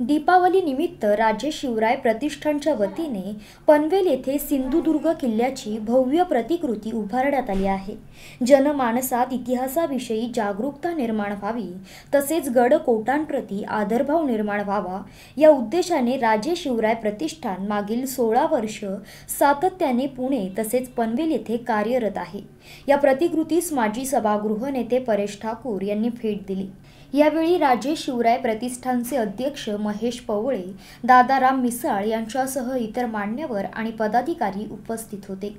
दीपावलीनिमित्त राज्य शिवराय प्रतिष्ठानच्या वतीने पनवेल येथे सिंधुदुर्ग किल्ल्याची भव्य प्रतिकृती उभारण्यात आली आहे जनमानसात इतिहासाविषयी जागरूकता निर्माण व्हावी तसेच गडकोटांप्रती आदरभाव निर्माण व्हावा या उद्देशाने राजे शिवराय प्रतिष्ठान मागील सोळा वर्ष सातत्याने पुणे तसेच पनवेल येथे कार्यरत आहे या प्रतिकृतीस माजी सभागृह नेते परेश ठाकूर यांनी भेट दिली यावेळी राजे शिवराय प्रतिष्ठानचे अध्यक्ष महेश पवळे दादाराम मिसाळ यांच्यासह इतर मान्यवर आणि पदाधिकारी उपस्थित होते